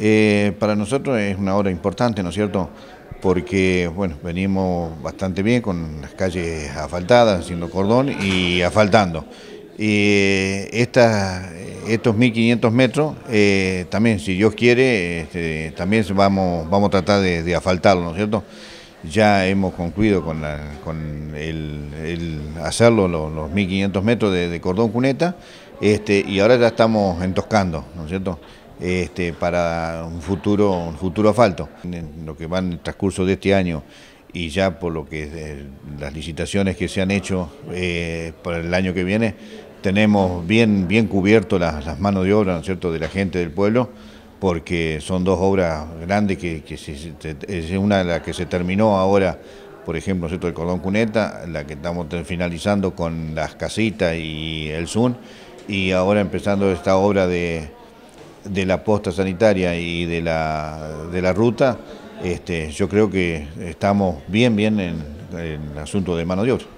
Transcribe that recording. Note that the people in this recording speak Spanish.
Eh, para nosotros es una hora importante, ¿no es cierto? Porque, bueno, venimos bastante bien con las calles asfaltadas, haciendo cordón y asfaltando. Y eh, estos 1.500 metros, eh, también, si Dios quiere, este, también vamos, vamos a tratar de, de asfaltarlo, ¿no es cierto? ya hemos concluido con, el, hacerlo los, 1500 metros de, cordón cuneta este, y ahora ya estamos entoscando, ¿no es cierto? Este, para un futuro, un futuro asfalto. En lo que va en el transcurso de este año y ya por lo que es eh, las licitaciones que se han hecho eh, para el año que viene, tenemos bien, bien cubierto las, manos de obra, cierto?, de la gente del pueblo, porque son dos obras grandes que, que se, es una que se terminó ahora, por ejemplo, cierto?, el cordón cuneta, la que estamos finalizando con las casitas y el Zoom, y ahora empezando esta obra de de la posta sanitaria y de la, de la ruta, este, yo creo que estamos bien, bien en, en el asunto de mano de obra.